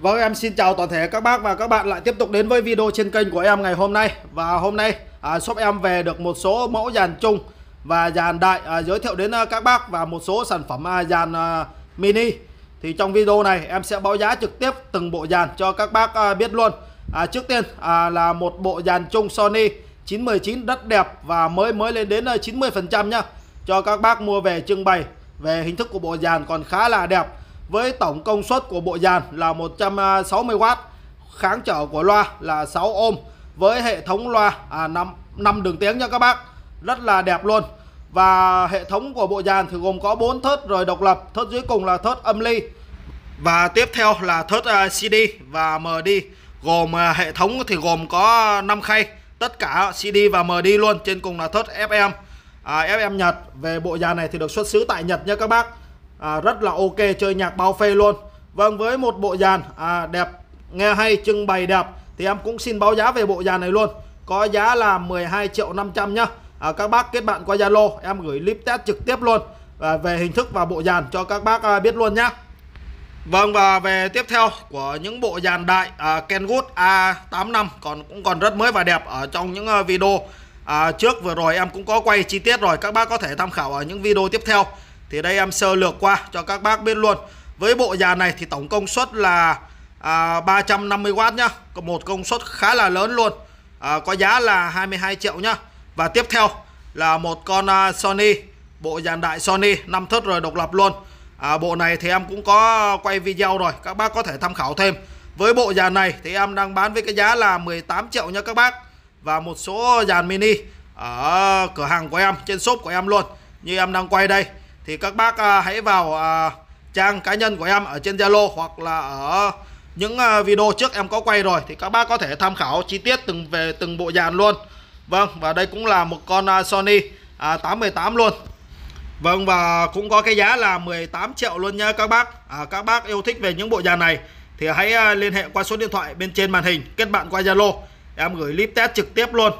Vâng em xin chào toàn thể các bác và các bạn lại tiếp tục đến với video trên kênh của em ngày hôm nay Và hôm nay à, shop em về được một số mẫu dàn chung và dàn đại à, giới thiệu đến à, các bác và một số sản phẩm à, dàn à, mini Thì trong video này em sẽ báo giá trực tiếp từng bộ dàn cho các bác à, biết luôn à, Trước tiên à, là một bộ dàn chung Sony 919 rất đẹp và mới mới lên đến 90% à, nhá Cho các bác mua về trưng bày về hình thức của bộ dàn còn khá là đẹp với tổng công suất của bộ dàn là 160W, kháng trở của loa là 6 ohm với hệ thống loa à, 5, 5 đường tiếng nha các bác. Rất là đẹp luôn. Và hệ thống của bộ dàn thì gồm có 4 thớt rồi độc lập, thớt dưới cùng là thớt âm ly. Và tiếp theo là thớt CD à, và MD. Gồm à, hệ thống thì gồm có 5 khay, tất cả CD và MD luôn, trên cùng là thớt FM. À, FM Nhật về bộ dàn này thì được xuất xứ tại Nhật nha các bác à, rất là ok chơi nhạc bao phê luôn vâng với một bộ dàn à, đẹp nghe hay trưng bày đẹp thì em cũng xin báo giá về bộ dàn này luôn có giá là 12 triệu 500 nhá à, các bác kết bạn qua Zalo em gửi clip test trực tiếp luôn à, về hình thức và bộ dàn cho các bác à, biết luôn nhá Vâng và về tiếp theo của những bộ dàn đại à, Kenwood A85 còn cũng còn rất mới và đẹp ở trong những à, video à, trước vừa rồi em cũng có quay chi tiết rồi các bác có thể tham khảo ở những video tiếp theo thì đây em sơ lược qua cho các bác biết luôn Với bộ dàn này thì tổng công suất là à, 350W nhá có Một công suất khá là lớn luôn à, Có giá là 22 triệu nhá Và tiếp theo là một con uh, Sony Bộ dàn đại Sony 5 thớt rồi độc lập luôn à, Bộ này thì em cũng có quay video rồi Các bác có thể tham khảo thêm Với bộ dàn này thì em đang bán với cái giá là 18 triệu nha các bác Và một số dàn mini Ở cửa hàng của em Trên shop của em luôn Như em đang quay đây thì các bác à, hãy vào à, trang cá nhân của em ở trên Zalo hoặc là ở những à, video trước em có quay rồi thì các bác có thể tham khảo chi tiết từng về từng bộ dàn luôn Vâng và đây cũng là một con à, Sony à, 818 luôn Vâng và cũng có cái giá là 18 triệu luôn nha các bác à, Các bác yêu thích về những bộ dàn này Thì hãy à, liên hệ qua số điện thoại bên trên màn hình Kết bạn qua Zalo Em gửi clip test trực tiếp luôn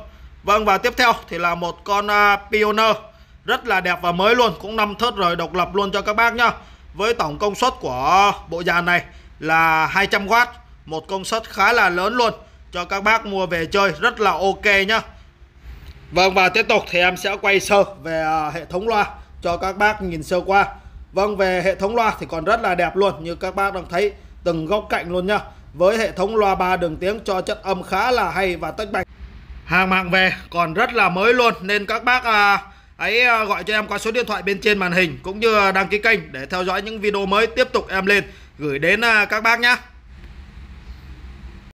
Vâng và tiếp theo thì là một con à, Pioneer rất là đẹp và mới luôn cũng năm thớt rồi độc lập luôn cho các bác nhá với tổng công suất của bộ dàn này là 200W một công suất khá là lớn luôn cho các bác mua về chơi rất là ok nhá Vâng và tiếp tục thì em sẽ quay sơ về à, hệ thống loa cho các bác nhìn sơ qua Vâng về hệ thống loa thì còn rất là đẹp luôn như các bác đang thấy từng góc cạnh luôn nhá với hệ thống loa ba đường tiếng cho chất âm khá là hay và tách bạch hàng mạng về còn rất là mới luôn nên các bác à, hãy ờ, gọi cho em qua số điện thoại bên trên màn hình cũng như ờ, đăng ký kênh để theo dõi những video mới tiếp tục em lên gửi đến ờ, các bác nhé